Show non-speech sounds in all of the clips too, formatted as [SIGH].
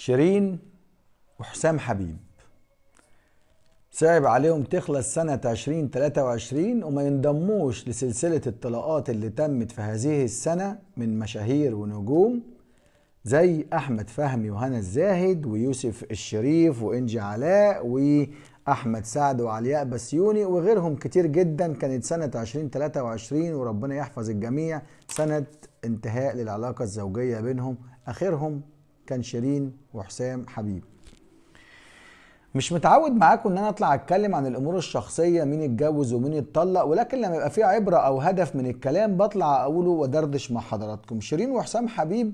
شيرين وحسام حبيب صعب عليهم تخلص سنة 2023 وما ينضموش لسلسلة الطلاقات اللي تمت في هذه السنة من مشاهير ونجوم زي أحمد فهمي وهنا الزاهد ويوسف الشريف وإنجي علاء وأحمد سعد وعلياء بسيوني وغيرهم كتير جدا كانت سنة 2023 وربنا يحفظ الجميع سنة انتهاء للعلاقة الزوجية بينهم آخرهم كان شيرين وحسام حبيب مش متعود معاكم ان انا اطلع اتكلم عن الامور الشخصيه مين اتجوز ومين اتطلق ولكن لما يبقى في عبره او هدف من الكلام بطلع اقوله ودردش مع حضراتكم شيرين وحسام حبيب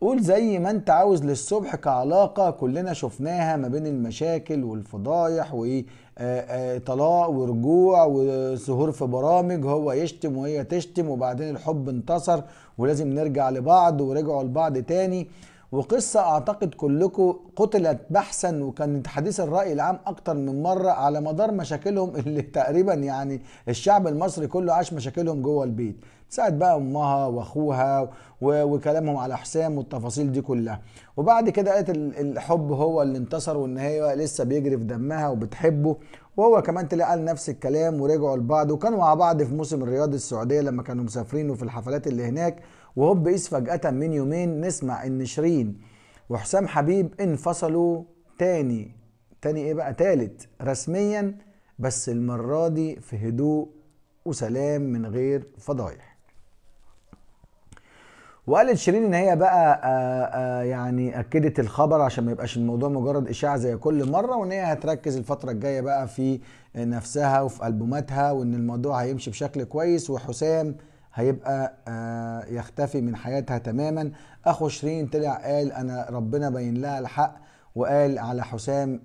قول زي ما انت عاوز للصبح كعلاقه كلنا شفناها ما بين المشاكل والفضايح آه، آه، طلاق ورجوع وسهور في برامج هو يشتم وهي تشتم وبعدين الحب انتصر ولازم نرجع لبعض ورجعوا لبعض تاني وقصة أعتقد كلكم قتلت بحثا وكانت حديث الرأي العام أكتر من مرة على مدار مشاكلهم [LAUGHS] اللي تقريبا يعني الشعب المصري كله عاش مشاكلهم جوه البيت ساعة بقى أمها وأخوها وكلامهم على حسام والتفاصيل دي كلها وبعد كده قالت الحب هو اللي انتصر وإن هي لسه بيجري في دمها وبتحبه وهو كمان تلاقي قال نفس الكلام ورجعوا لبعض وكانوا مع بعض في موسم الرياض السعوديه لما كانوا مسافرين وفي الحفلات اللي هناك وهوب بقيس فجاه من يومين نسمع ان شيرين وحسام حبيب انفصلوا تاني تاني ايه بقى تالت رسميا بس المره دي في هدوء وسلام من غير فضايح وقالت شيرين ان هي بقى آآ آه، آآ آه، يعني اكدت الخبر عشان ما يبقاش الموضوع مجرد اشاعه زي كل مره وان هي هتركز الفتره الجايه بقى في نفسها وفي البوماتها وان الموضوع هيمشي بشكل كويس وحسام هيبقى آه، يختفي من حياتها تماما اخو شيرين طلع قال انا ربنا بين لها الحق وقال على حسام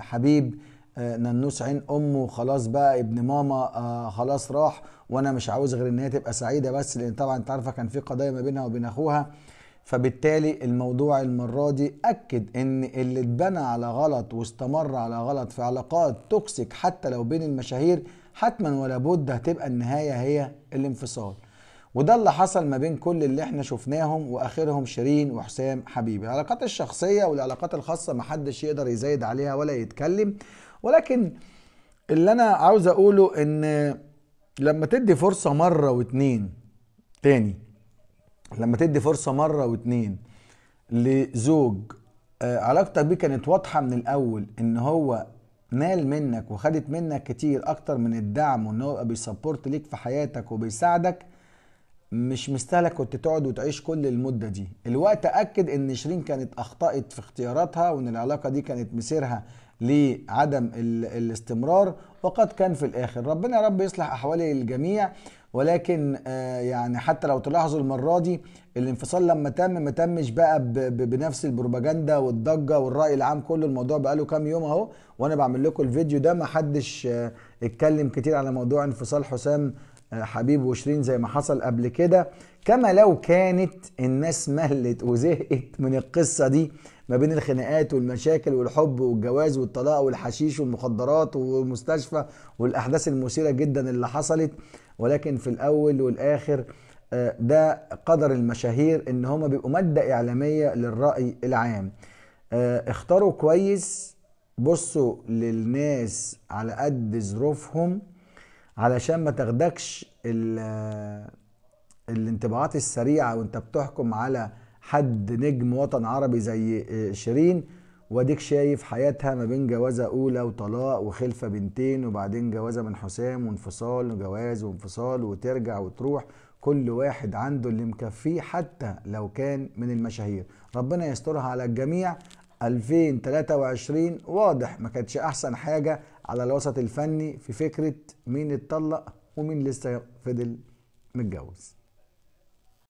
حبيب آه، ننوس عين امه خلاص بقى ابن ماما آه، خلاص راح وانا مش عاوز غير ان هي تبقى سعيده بس لان طبعا انت عارفه كان في قضايا ما بينها وبين اخوها فبالتالي الموضوع المره دي اكد ان اللي اتبنى على غلط واستمر على غلط في علاقات توكسيك حتى لو بين المشاهير حتما ولا بد هتبقى النهايه هي الانفصال وده اللي حصل ما بين كل اللي احنا شفناهم واخرهم شيرين وحسام حبيبي العلاقات الشخصيه والعلاقات الخاصه محدش يقدر يزايد عليها ولا يتكلم ولكن اللي انا عاوز اقوله ان لما تدي فرصه مره واتنين تاني لما تدي فرصه مره واتنين لزوج آه، علاقتك بيه كانت واضحه من الاول ان هو نال منك وخدت منك كتير اكتر من الدعم وان هو بيسبورت ليك في حياتك وبيساعدك مش مستاهله كنت تقعد وتعيش كل المده دي الوقت اكد ان شيرين كانت اخطات في اختياراتها وان العلاقه دي كانت مسيرها لعدم الاستمرار وقد كان في الاخر ربنا يا رب يصلح احوال الجميع ولكن آه، يعني حتى لو تلاحظوا المره دي الانفصال لما تم ما تمش بقى بنفس البروباجندا والضجه والراي العام كله الموضوع بقى له كام يوم اهو وانا بعمل لكم الفيديو ده ما حدش آه، اتكلم كتير على موضوع انفصال حسام آه، حبيب وشيرين زي ما حصل قبل كده كما لو كانت الناس ملت وزهقت من القصه دي ما بين الخناقات والمشاكل والحب والجواز والطلاق والحشيش والمخدرات والمستشفى والاحداث المثيره جدا اللي حصلت ولكن في الاول والاخر آه، ده قدر المشاهير ان هما بيبقوا ماده اعلاميه للراي العام آه، اختاروا كويس بصوا للناس على قد ظروفهم علشان ما تاخدكش آه، الانطباعات السريعه وانت بتحكم على حد نجم وطن عربي زي آه، شيرين واديك شايف حياتها ما بين جوازه اولى وطلاق وخلفه بنتين وبعدين جوازه من حسام وانفصال وجواز وانفصال وترجع وتروح كل واحد عنده اللي مكفيه حتى لو كان من المشاهير ربنا يسترها على الجميع 2023 واضح ما كانتش احسن حاجه على الوسط الفني في فكره مين اتطلق ومين لسه فضل متجوز